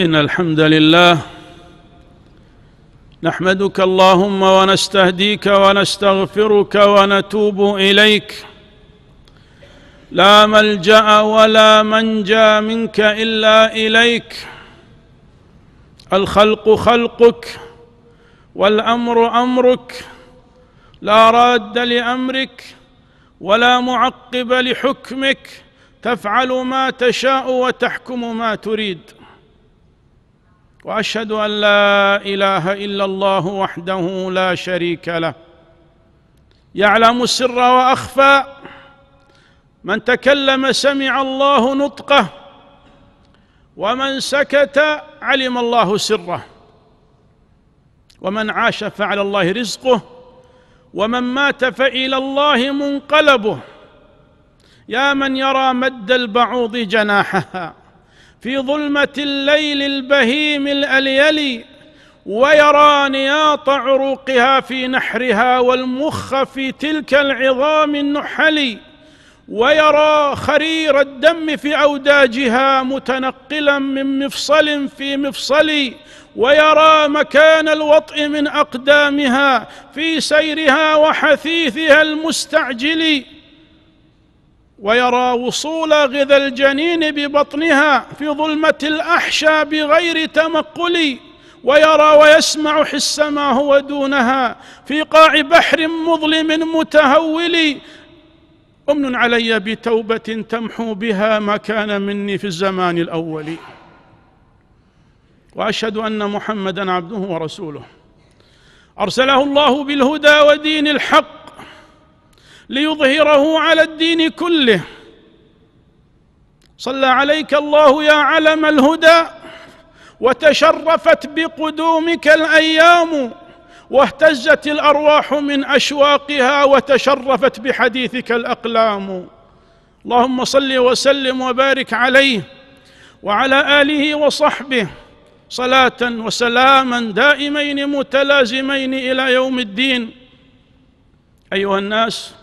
إن الحمد لله نحمدك اللهم ونستهديك ونستغفرك ونتوب إليك لا ملجأ ولا منجا منك إلا إليك الخلق خلقك والأمر أمرك لا راد لأمرك ولا معقب لحكمك تفعل ما تشاء وتحكم ما تريد واشهد ان لا اله الا الله وحده لا شريك له يعلم السر واخفى من تكلم سمع الله نطقه ومن سكت علم الله سره ومن عاش فعلى الله رزقه ومن مات فالى الله منقلبه يا من يرى مد البعوض جناحها في ظلمة الليل البهيم الاليل ويرى نياط عروقها في نحرها والمخ في تلك العظام النحل ويرى خرير الدم في أوداجها متنقلا من مفصل في مفصل ويرى مكان الوطء من أقدامها في سيرها وحثيثها المستعجل ويرى وصول غذا الجنين ببطنها في ظلمة الأحشى بغير تمقل ويرى ويسمع حس ما هو دونها في قاع بحر مظلم متهول أمن علي بتوبة تمحو بها ما كان مني في الزمان الأول وأشهد أن محمدا عبده ورسوله أرسله الله بالهدى ودين الحق ليظهره على الدين كله صلى عليك الله يا علم الهدى وتشرفت بقدومك الايام واهتزت الارواح من اشواقها وتشرفت بحديثك الاقلام اللهم صل وسلم وبارك عليه وعلى اله وصحبه صلاه وسلاما دائمين متلازمين الى يوم الدين ايها الناس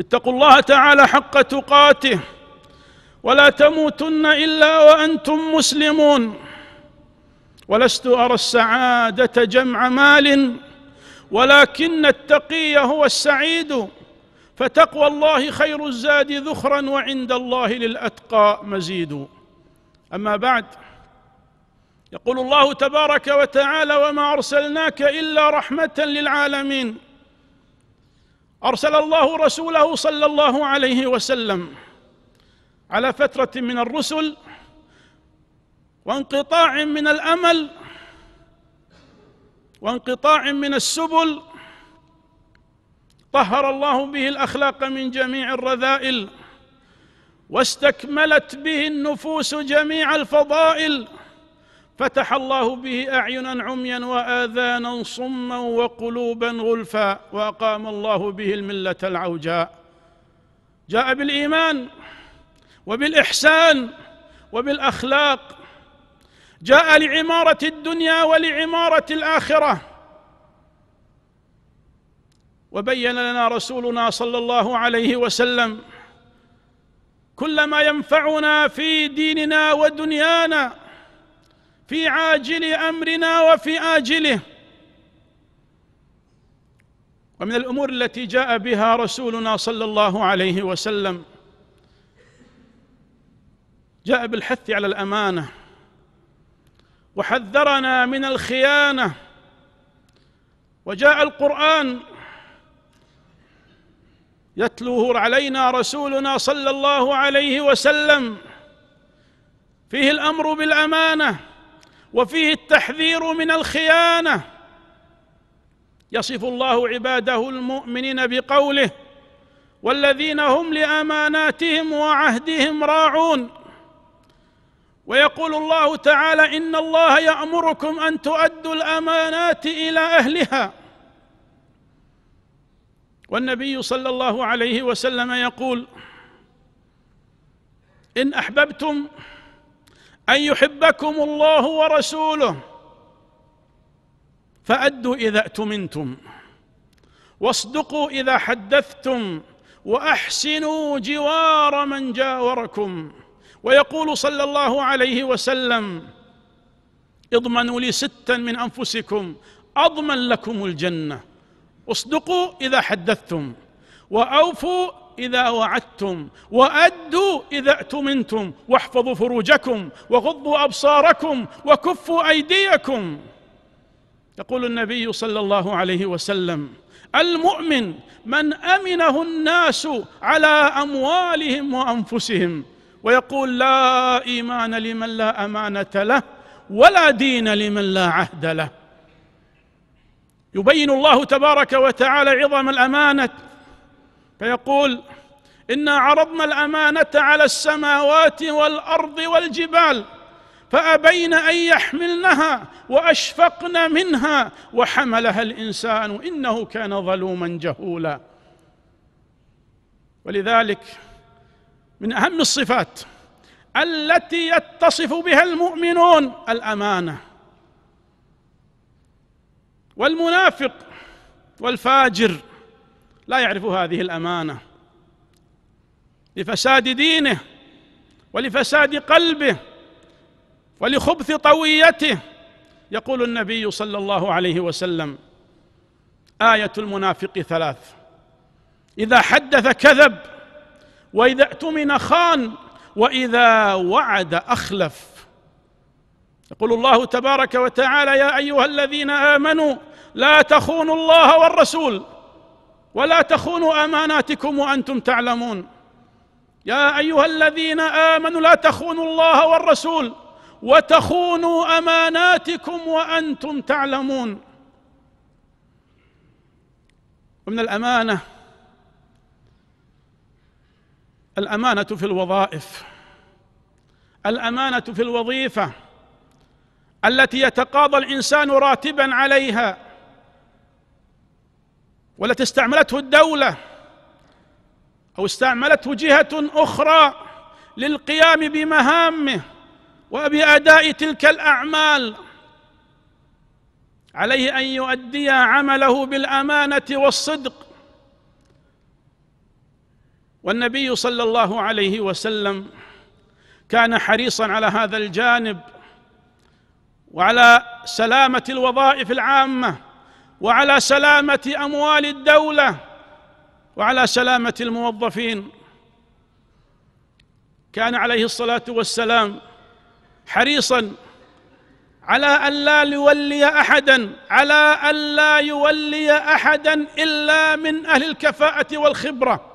اتقوا الله تعالى حق تقاته ولا تموتن الا وانتم مسلمون ولست ارى السعاده جمع مال ولكن التقي هو السعيد فتقوى الله خير الزاد ذخرا وعند الله للاتقى مزيد اما بعد يقول الله تبارك وتعالى وما ارسلناك الا رحمه للعالمين ارسل الله رسوله صلى الله عليه وسلم على فتره من الرسل وانقطاع من الامل وانقطاع من السبل طهر الله به الاخلاق من جميع الرذائل واستكملت به النفوس جميع الفضائل فتح الله به اعينا عميا واذانا صما وقلوبا غلفا واقام الله به المله العوجاء جاء بالايمان وبالاحسان وبالاخلاق جاء لعماره الدنيا ولعماره الاخره وبين لنا رسولنا صلى الله عليه وسلم كل ما ينفعنا في ديننا ودنيانا في عاجل امرنا وفي اجله ومن الامور التي جاء بها رسولنا صلى الله عليه وسلم جاء بالحث على الامانه وحذرنا من الخيانه وجاء القران يتلوه علينا رسولنا صلى الله عليه وسلم فيه الامر بالامانه وفيه التحذير من الخيانه يصف الله عباده المؤمنين بقوله والذين هم لاماناتهم وعهدهم راعون ويقول الله تعالى ان الله يامركم ان تؤدوا الامانات الى اهلها والنبي صلى الله عليه وسلم يقول ان احببتم أن يحبكم الله ورسوله فأدوا إذا أتمنتم واصدقوا إذا حدثتم وأحسنوا جوار من جاوركم ويقول صلى الله عليه وسلم اضمنوا لي ستا من أنفسكم أضمن لكم الجنة اصدقوا إذا حدثتم وأوفوا إذا وعدتم وأدوا إذا أتمنتم واحفظوا فروجكم وغضوا أبصاركم وكفوا أيديكم يقول النبي صلى الله عليه وسلم المؤمن من امنه الناس على اموالهم وانفسهم ويقول لا ايمان لمن لا امانه له ولا دين لمن لا عهد له يبين الله تبارك وتعالى عظم الامانه فيقول انا عرضنا الامانه على السماوات والارض والجبال فابين ان يحملنها واشفقن منها وحملها الانسان انه كان ظلوما جهولا ولذلك من اهم الصفات التي يتصف بها المؤمنون الامانه والمنافق والفاجر لا يعرف هذه الامانه لفساد دينه ولفساد قلبه ولخبث طويته يقول النبي صلى الله عليه وسلم ايه المنافق ثلاث اذا حدث كذب واذا اؤتمن خان واذا وعد اخلف يقول الله تبارك وتعالى يا ايها الذين امنوا لا تخونوا الله والرسول ولا تخونوا اماناتكم وانتم تعلمون يا ايها الذين امنوا لا تخونوا الله والرسول وتخونوا اماناتكم وانتم تعلمون ومن الامانه الامانه في الوظائف الامانه في الوظيفه التي يتقاضى الانسان راتبا عليها والتي استعملته الدوله او استعملته جهه اخرى للقيام بمهامه وباداء تلك الاعمال عليه ان يؤدي عمله بالامانه والصدق والنبي صلى الله عليه وسلم كان حريصا على هذا الجانب وعلى سلامه الوظائف العامه وعلى سلامه اموال الدوله وعلى سلامه الموظفين كان عليه الصلاه والسلام حريصا على ألا يولي أحدا على ألا يولي أحدا إلا من أهل الكفاءة والخبرة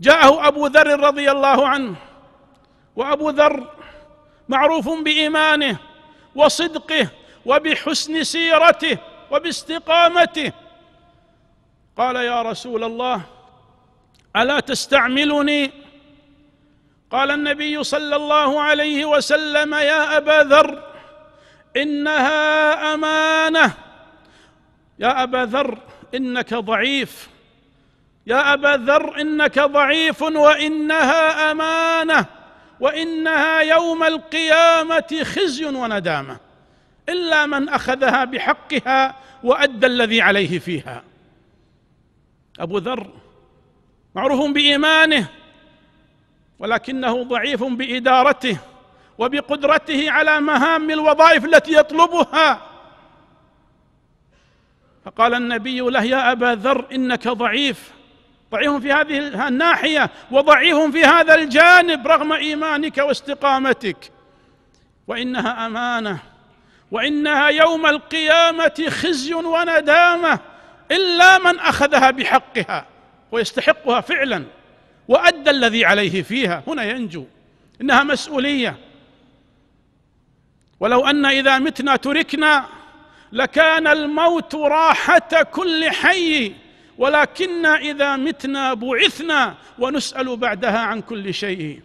جاءه أبو ذر رضي الله عنه وأبو ذر معروف بإيمانه وصدقه وبحسن سيرته وباستقامته قال يا رسول الله الا تستعملني قال النبي صلى الله عليه وسلم يا ابا ذر انها امانه يا ابا ذر انك ضعيف يا ابا ذر انك ضعيف وانها امانه وانها يوم القيامه خزي وندامه الا من اخذها بحقها وادى الذي عليه فيها ابو ذر معروف بايمانه ولكنه ضعيف بادارته وبقدرته على مهام الوظائف التي يطلبها فقال النبي له يا ابا ذر انك ضعيف ضعيف في هذه الناحيه وضعيف في هذا الجانب رغم ايمانك واستقامتك وانها امانه وانها يوم القيامه خزي وندامه الا من اخذها بحقها ويستحقها فعلا وادى الذي عليه فيها هنا ينجو انها مسؤوليه ولو ان اذا متنا تركنا لكان الموت راحه كل حي ولكنا اذا متنا بعثنا ونسال بعدها عن كل شيء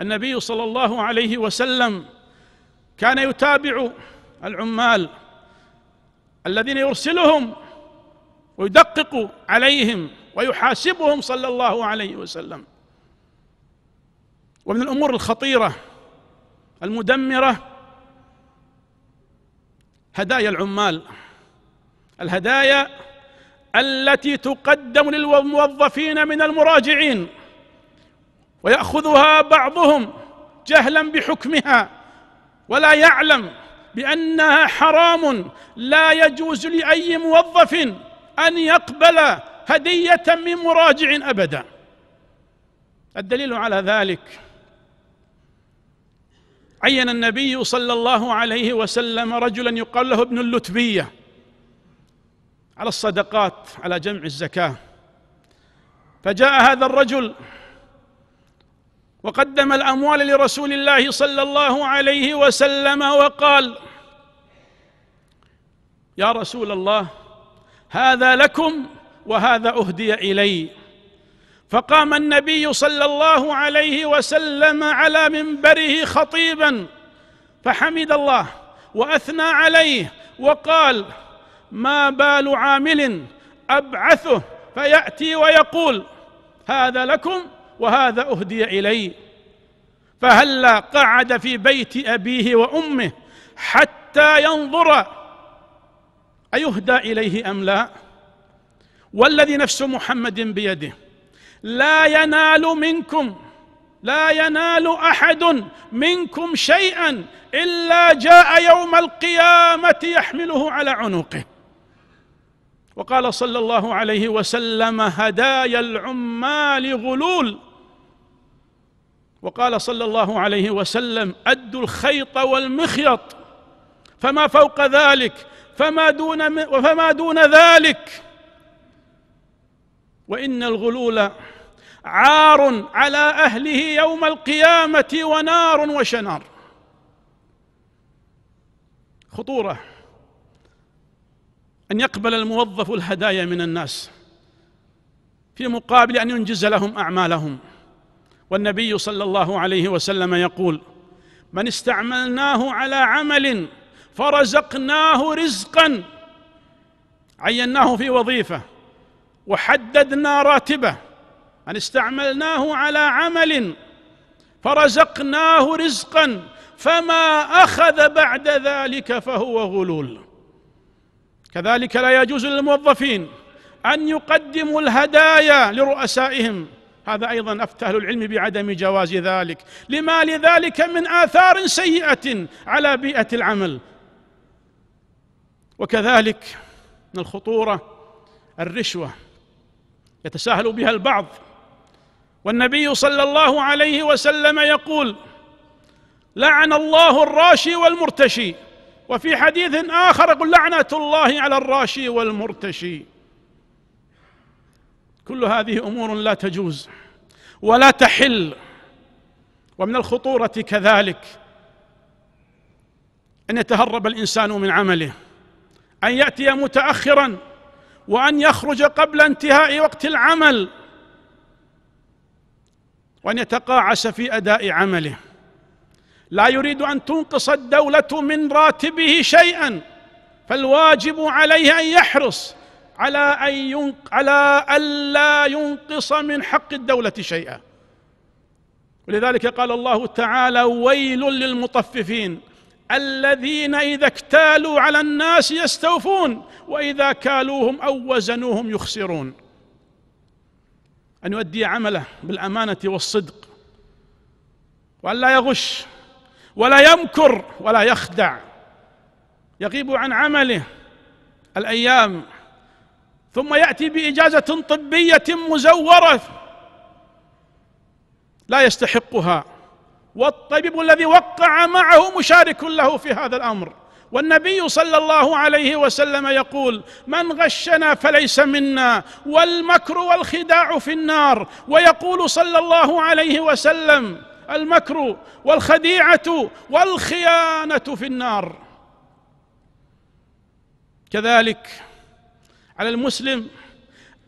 النبي صلى الله عليه وسلم كان يتابع العمال الذين يرسلهم ويدقق عليهم ويحاسبهم صلى الله عليه وسلم ومن الامور الخطيره المدمره هدايا العمال الهدايا التي تقدم للموظفين من المراجعين وياخذها بعضهم جهلا بحكمها ولا يعلم بانها حرام لا يجوز لاي موظف ان يقبل هديه من مراجع ابدا الدليل على ذلك عين النبي صلى الله عليه وسلم رجلا يقال له ابن اللتبيه على الصدقات على جمع الزكاه فجاء هذا الرجل وقدم الاموال لرسول الله صلى الله عليه وسلم وقال يا رسول الله هذا لكم وهذا اهدي الي فقام النبي صلى الله عليه وسلم على منبره خطيبا فحمد الله واثنى عليه وقال ما بال عامل ابعثه فياتي ويقول هذا لكم وهذا اهدي اليه فهلا قعد في بيت ابيه وامه حتى ينظر ايهدى اليه ام لا والذي نفس محمد بيده لا ينال منكم لا ينال احد منكم شيئا الا جاء يوم القيامه يحمله على عنقه وقال صلى الله عليه وسلم هدايا العمال غلول وقال صلى الله عليه وسلم أدوا الخيط والمخيط فما فوق ذلك فما دون وفما دون ذلك وإن الغلول عار على أهله يوم القيامة ونار وشنار خطورة أن يقبل الموظف الهدايا من الناس في مقابل أن ينجز لهم أعمالهم والنبي صلى الله عليه وسلم يقول من استعملناه على عمل فرزقناه رزقا عيناه في وظيفه وحددنا راتبه من استعملناه على عمل فرزقناه رزقا فما اخذ بعد ذلك فهو غلول كذلك لا يجوز للموظفين ان يقدموا الهدايا لرؤسائهم هذا أيضا أفتى أهل العلم بعدم جواز ذلك لما لذلك من آثار سيئة على بيئة العمل وكذلك من الخطورة الرشوة يتساهل بها البعض والنبي صلى الله عليه وسلم يقول لعن الله الراشي والمرتشي وفي حديث آخر يقول لعنة الله على الراشي والمرتشي كل هذه امور لا تجوز ولا تحل ومن الخطوره كذلك ان يتهرب الانسان من عمله ان ياتي متاخرا وان يخرج قبل انتهاء وقت العمل وان يتقاعس في اداء عمله لا يريد ان تنقص الدوله من راتبه شيئا فالواجب عليه ان يحرص على أن ينق على ألا ينقص من حق الدولة شيئا ولذلك قال الله تعالى ويل للمطففين الذين إذا اكتالوا على الناس يستوفون وإذا كالوهم أو وزنوهم يخسرون أن يؤدي عمله بالأمانة والصدق وأن لا يغش ولا يمكر ولا يخدع يغيب عن عمله الأيام ثم ياتي باجازه طبيه مزوره لا يستحقها والطبيب الذي وقع معه مشارك له في هذا الامر والنبي صلى الله عليه وسلم يقول من غشنا فليس منا والمكر والخداع في النار ويقول صلى الله عليه وسلم المكر والخديعه والخيانه في النار كذلك على المسلم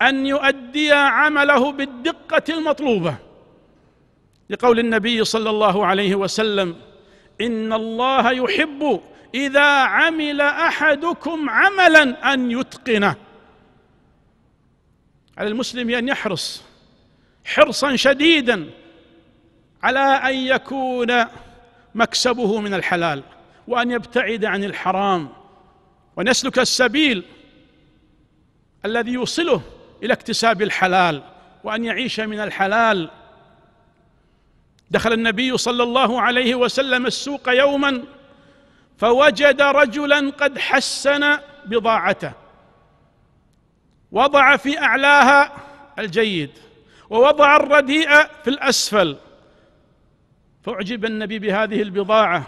ان يؤدي عمله بالدقه المطلوبه لقول النبي صلى الله عليه وسلم ان الله يحب اذا عمل احدكم عملا ان يتقنه على المسلم ان يحرص حرصا شديدا على ان يكون مكسبه من الحلال وان يبتعد عن الحرام ونسلك السبيل الذي يوصله الى اكتساب الحلال وان يعيش من الحلال دخل النبي صلى الله عليه وسلم السوق يوما فوجد رجلا قد حسن بضاعته وضع في اعلاها الجيد ووضع الرديء في الاسفل فاعجب النبي بهذه البضاعه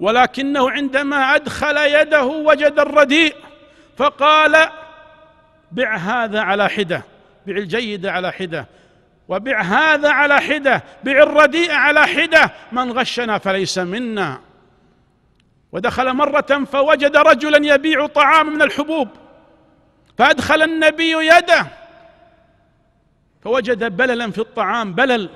ولكنه عندما ادخل يده وجد الرديء فقال بع هذا على حده بع الجيد على حده وبع هذا على حده بع الرديء على حده من غشنا فليس منا ودخل مرة فوجد رجلا يبيع طعام من الحبوب فأدخل النبي يده فوجد بللا في الطعام بلل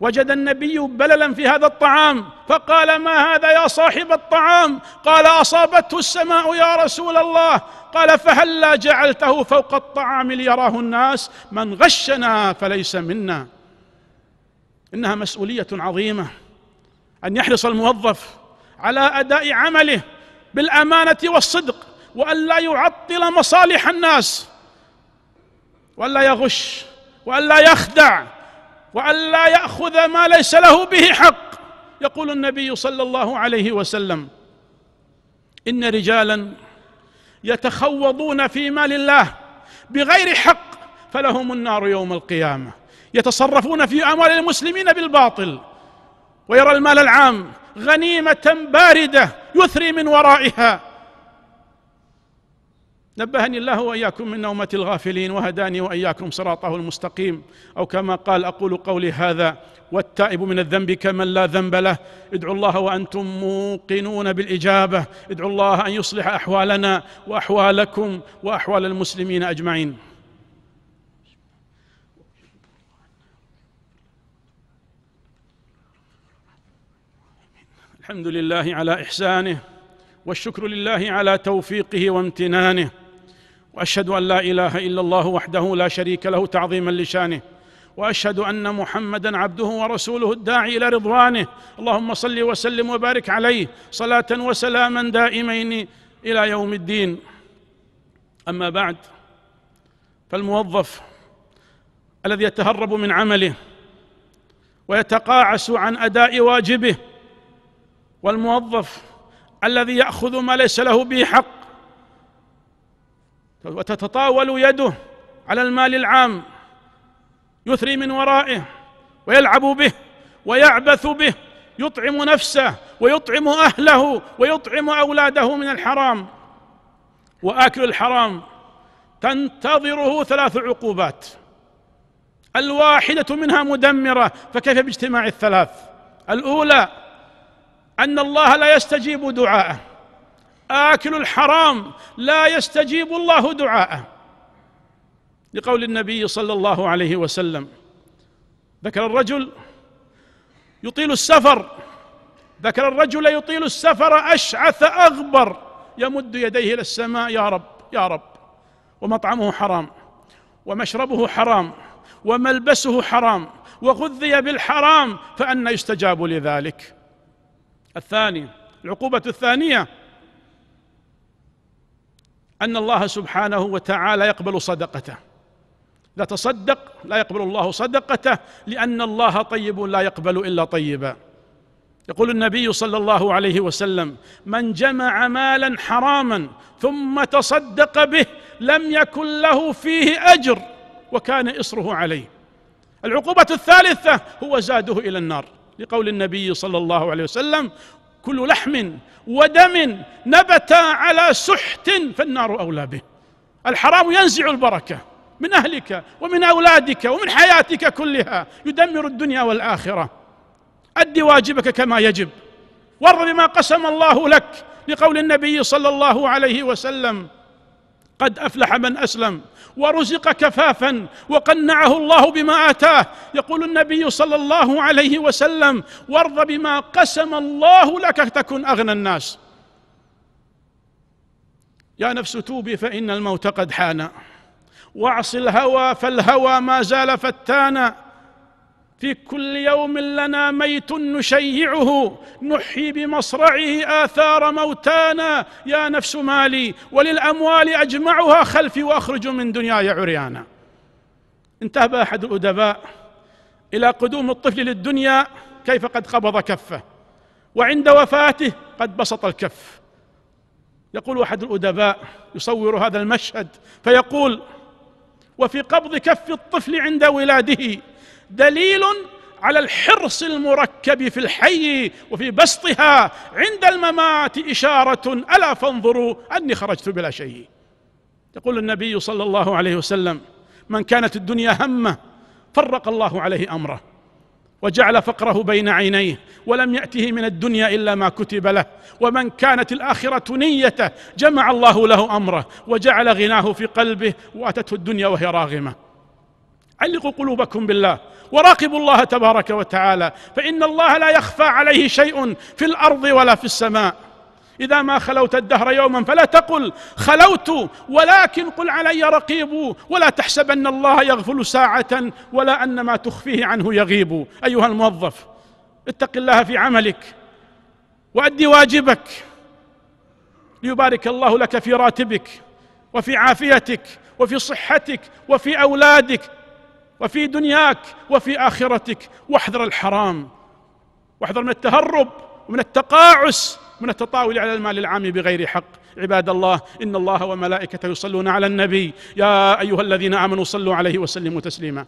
وجد النبي بللا في هذا الطعام فقال ما هذا يا صاحب الطعام قال اصابته السماء يا رسول الله قال فهلا جعلته فوق الطعام ليراه الناس من غشنا فليس منا انها مسؤوليه عظيمه ان يحرص الموظف على اداء عمله بالامانه والصدق والا يعطل مصالح الناس والا يغش والا يخدع وأن لا يأخذ ما ليس له به حق يقول النبي صلى الله عليه وسلم إن رجالا يتخوضون في مال الله بغير حق فلهم النار يوم القيامة يتصرفون في أموال المسلمين بالباطل ويرى المال العام غنيمة باردة يثري من ورائها نبهني الله واياكم من نومه الغافلين وهداني واياكم صراطه المستقيم او كما قال اقول قولي هذا والتائب من الذنب كمن لا ذنب له ادعوا الله وانتم موقنون بالاجابه ادعوا الله ان يصلح احوالنا واحوالكم واحوال المسلمين اجمعين الحمد لله على احسانه والشكر لله على توفيقه وامتنانه واشهد ان لا اله الا الله وحده لا شريك له تعظيما لشانه واشهد ان محمدا عبده ورسوله الداعي الى رضوانه اللهم صل وسلم وبارك عليه صلاه وسلاما دائمين الى يوم الدين اما بعد فالموظف الذي يتهرب من عمله ويتقاعس عن اداء واجبه والموظف الذي ياخذ ما ليس له به حق وتتطاول يده على المال العام يثري من ورائه ويلعب به ويعبث به يطعم نفسه ويطعم اهله ويطعم اولاده من الحرام واكل الحرام تنتظره ثلاث عقوبات الواحده منها مدمره فكيف باجتماع الثلاث الاولى ان الله لا يستجيب دعاءه اكل الحرام لا يستجيب الله دعاءه لقول النبي صلى الله عليه وسلم ذكر الرجل يطيل السفر ذكر الرجل يطيل السفر اشعث اغبر يمد يديه الى السماء يا رب يا رب ومطعمه حرام ومشربه حرام وملبسه حرام وغذي بالحرام فأنى يستجاب لذلك الثانية العقوبة الثانية أن الله سبحانه وتعالى يقبل صدقته إذا تصدق لا يقبل الله صدقته لأن الله طيب لا يقبل إلا طيبا يقول النبي صلى الله عليه وسلم من جمع مالا حراما ثم تصدق به لم يكن له فيه أجر وكان إصره عليه العقوبة الثالثة هو زاده إلى النار لقول النبي صلى الله عليه وسلم كل لحم ودم نبت على سحت فالنار اولى به الحرام ينزع البركه من اهلك ومن اولادك ومن حياتك كلها يدمر الدنيا والاخره اد واجبك كما يجب وارض بما قسم الله لك لقول النبي صلى الله عليه وسلم قد افلح من اسلم ورزق كفافا وقنعه الله بما اتاه يقول النبي صلى الله عليه وسلم وارض بما قسم الله لك تكن اغنى الناس يا نفس توبي فان الموت قد حان واعص الهوى فالهوى ما زال فتانا في كل يوم لنا ميت نشيعه نحيي بمصرعه آثار موتانا يا نفس مالي وللأموال أجمعها خلفي وأخرج من دنياي عريانا انتهب أحد الأدباء إلى قدوم الطفل للدنيا كيف قد قبض كفه وعند وفاته قد بسط الكف يقول أحد الأدباء يصور هذا المشهد فيقول وفي قبض كف الطفل عند ولاده دليل على الحرص المركب في الحي وفي بسطها عند الممات إشارة ألا فانظروا أني خرجت بلا شيء يقول النبي صلى الله عليه وسلم من كانت الدنيا همه فرق الله عليه أمره وجعل فقره بين عينيه ولم يأته من الدنيا إلا ما كتب له ومن كانت الآخرة نيته جمع الله له أمره وجعل غناه في قلبه وأتته الدنيا وهي راغمة علقوا قلوبكم بالله وراقبوا الله تبارك وتعالى فإن الله لا يخفى عليه شيء في الأرض ولا في السماء إذا ما خلوت الدهر يوما فلا تقل خلوت ولكن قل علي رقيب ولا تحسبن الله يغفل ساعة ولا أن ما تخفيه عنه يغيب أيها الموظف اتق الله في عملك وأدي واجبك ليبارك الله لك في راتبك وفي عافيتك وفي صحتك وفي أولادك وفي دنياك وفي آخرتك واحذر الحرام واحذر من التهرب ومن التقاعس من التطاول على المال العام بغير حق عباد الله إن الله وملائكته يصلون على النبي يا أيها الذين آمنوا صلوا عليه وسلموا تسليما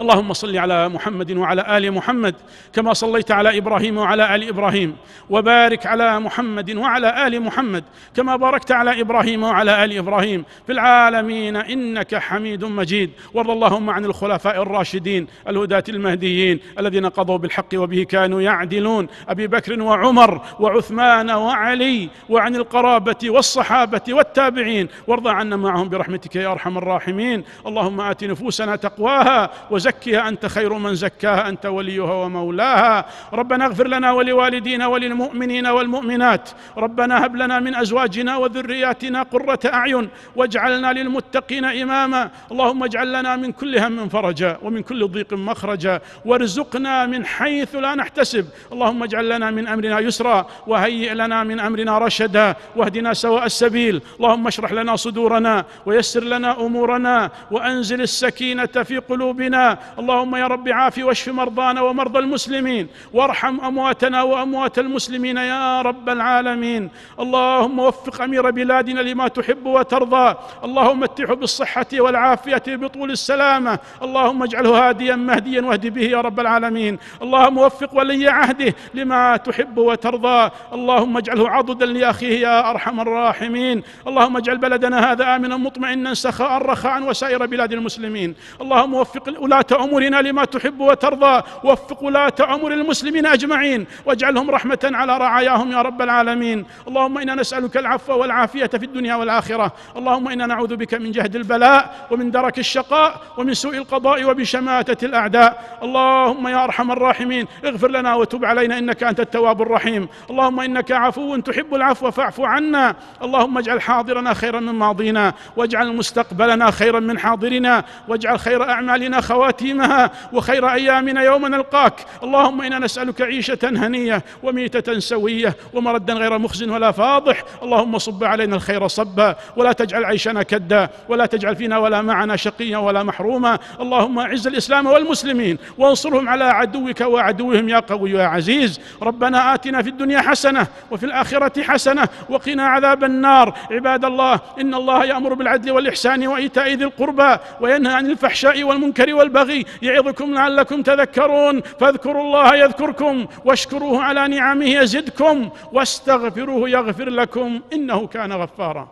اللهم صل على محمد وعلى ال محمد كما صليت على ابراهيم وعلى ال ابراهيم وبارك على محمد وعلى ال محمد كما باركت على ابراهيم وعلى ال ابراهيم في العالمين انك حميد مجيد وارض اللهم عن الخلفاء الراشدين الهداة المهديين الذين قضوا بالحق وبه كانوا يعدلون ابي بكر وعمر وعثمان وعلي وعن القرابه والصحابه والتابعين وارض عنا معهم برحمتك يا ارحم الراحمين اللهم ات نفوسنا تقواها وزكها أنت خير من زكاها أنت وليها ومولاها ربنا اغفر لنا ولوالدينا وللمؤمنين والمؤمنات ربنا هب لنا من أزواجنا وذرياتنا قرة أعين واجعلنا للمتقين إماما اللهم اجعل لنا من كل هم فرجا ومن كل ضيق مخرجا وارزقنا من حيث لا نحتسب اللهم اجعل لنا من أمرنا يسرا وهيئ لنا من أمرنا رشدا واهدنا سواء السبيل اللهم اشرح لنا صدورنا ويسر لنا أمورنا وأنزل السكينة في قلوبنا علينا اللهم يا رب عاف واشف مرضانا ومرضى المسلمين وارحم امواتنا واموات المسلمين يا رب العالمين اللهم وفق امير بلادنا لما تحب وترضى اللهم متعه بالصحه والعافيه بطول السلامه اللهم اجعله هاديا مهديا واهد به يا رب العالمين اللهم وفق ولي عهده لما تحب وترضى اللهم اجعله عضدا لاخيه يا ارحم الراحمين اللهم اجعل بلدنا هذا امنا مطمئنا سخاء رخاء وسائر بلاد المسلمين اللهم وفق ولاة أمورنا لما تحب وترضى وفق ولاة أمور المسلمين أجمعين واجعلهم رحمة على رعاياهم يا رب العالمين اللهم إنا نسألك العفو والعافية في الدنيا والآخرة اللهم إنا نعوذ بك من جهد البلاء ومن درك الشقاء ومن سوء القضاء وبشماتة الأعداء اللهم يا أرحم الراحمين اغفر لنا وتب علينا إنك أنت التواب الرحيم اللهم إنك عفو تحب العفو فاعف عنا اللهم اجعل حاضرنا خيرا من ماضينا واجعل مستقبلنا خيرا من حاضرنا واجعل خير أعمالنا خيرا خواتيمها وخير أيامنا يوم نلقاك اللهم إنا نسألك عيشة هنية وميتة سوية ومردا غير مخزن ولا فاضح اللهم صب علينا الخير صبا ولا تجعل عيشنا كدا ولا تجعل فينا ولا معنا شقيا ولا محروما اللهم أعز الإسلام والمسلمين وانصرهم على عدوك وعدوهم يا قوي يا عزيز ربنا آتنا في الدنيا حسنة وفي الآخرة حسنة وقنا عذاب النار عباد الله إن الله يأمر بالعدل والإحسان وإيتاء ذي القربى وينهى عن الفحشاء والمنكر والبغي والبغي يعظكم لعلكم تذكرون فاذكروا الله يذكركم واشكروه على نعمه يزدكم واستغفروه يغفر لكم انه كان غفارا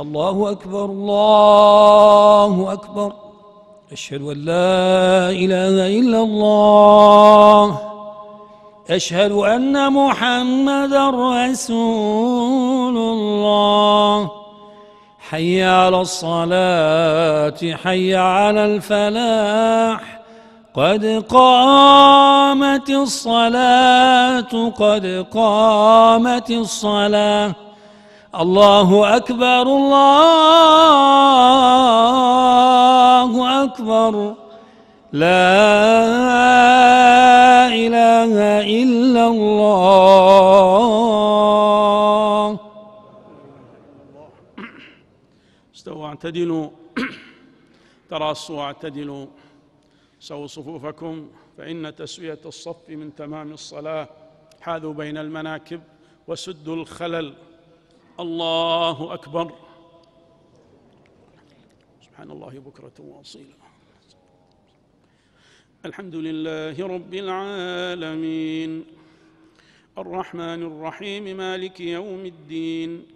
الله اكبر الله اكبر اشهد ان لا اله الا الله اشهد ان محمدا رسول رسول الله حي على الصلاة حي على الفلاح قد قامت الصلاة قد قامت الصلاة الله أكبر الله أكبر لا إله إلا الله واعتدلوا تراصوا واعتدلوا سووا صفوفكم فإن تسوية الصف من تمام الصلاة حاذوا بين المناكب وسدوا الخلل الله أكبر سبحان الله بكرة وأصيلا الحمد لله رب العالمين الرحمن الرحيم مالك يوم الدين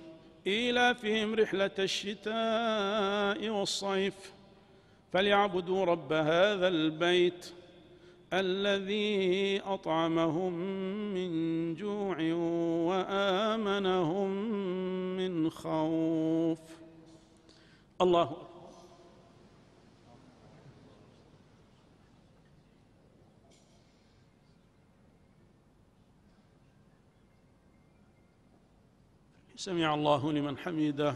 إيلافهم رحلة الشتاء والصيف فليعبدوا رب هذا البيت الذي أطعمهم من جوع وآمنهم من خوف الله أكبر سمع الله لمن حمده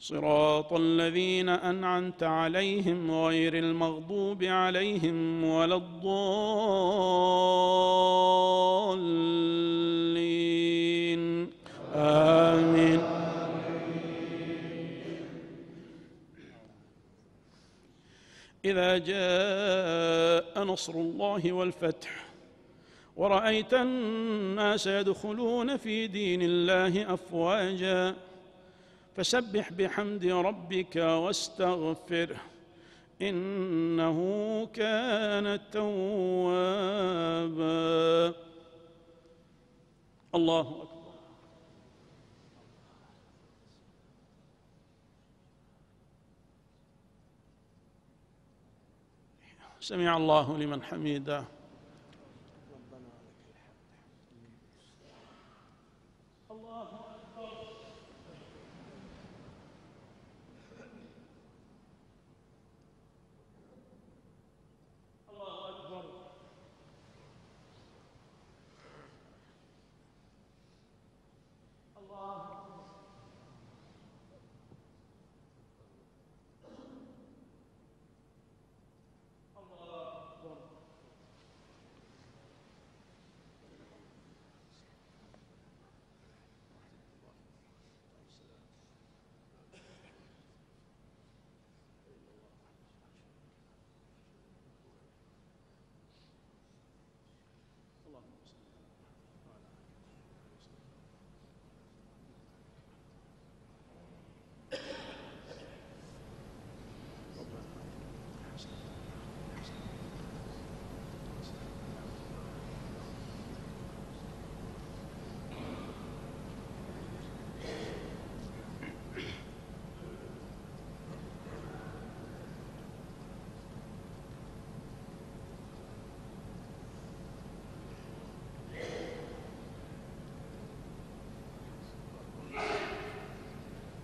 صراط الذين انعمت عليهم غير المغضوب عليهم ولا الضالين امين اذا جاء نصر الله والفتح ورايت الناس يدخلون في دين الله افواجا فسبح بحمد ربك واستغفره انه كان توابا الله اكبر سمع الله لمن حمده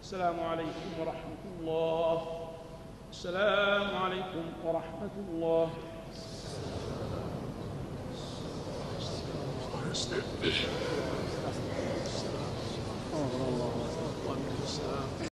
السلام عليكم ورحمة الله السلام عليكم ورحمة الله ورحمة الله